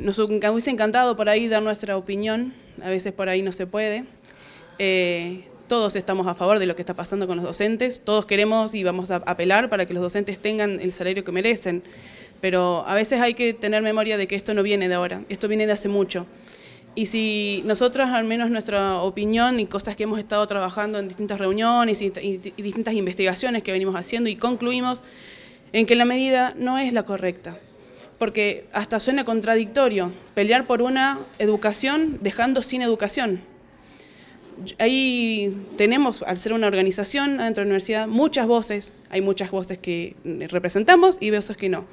Nos hubiese encantado por ahí dar nuestra opinión, a veces por ahí no se puede. Eh, todos estamos a favor de lo que está pasando con los docentes, todos queremos y vamos a apelar para que los docentes tengan el salario que merecen, pero a veces hay que tener memoria de que esto no viene de ahora, esto viene de hace mucho. Y si nosotros, al menos nuestra opinión y cosas que hemos estado trabajando en distintas reuniones y distintas investigaciones que venimos haciendo y concluimos en que la medida no es la correcta, porque hasta suena contradictorio pelear por una educación dejando sin educación. Ahí tenemos, al ser una organización dentro de la universidad, muchas voces, hay muchas voces que representamos y voces que no.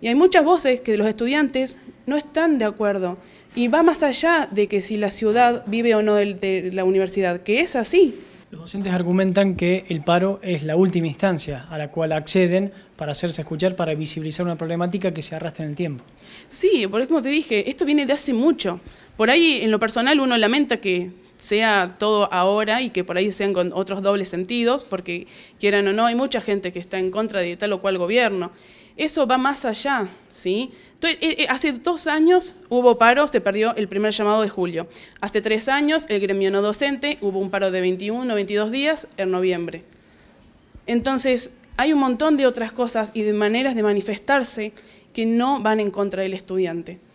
Y hay muchas voces que los estudiantes no están de acuerdo. Y va más allá de que si la ciudad vive o no de la universidad, que es así, los docentes argumentan que el paro es la última instancia a la cual acceden para hacerse escuchar, para visibilizar una problemática que se arrastra en el tiempo. Sí, porque como te dije, esto viene de hace mucho. Por ahí, en lo personal, uno lamenta que sea todo ahora y que por ahí sean con otros dobles sentidos, porque quieran o no, hay mucha gente que está en contra de tal o cual gobierno. Eso va más allá, ¿sí? Eh, eh, hace dos años hubo paro, se perdió el primer llamado de julio. Hace tres años, el gremio no docente, hubo un paro de 21 22 días en noviembre. Entonces, hay un montón de otras cosas y de maneras de manifestarse que no van en contra del estudiante.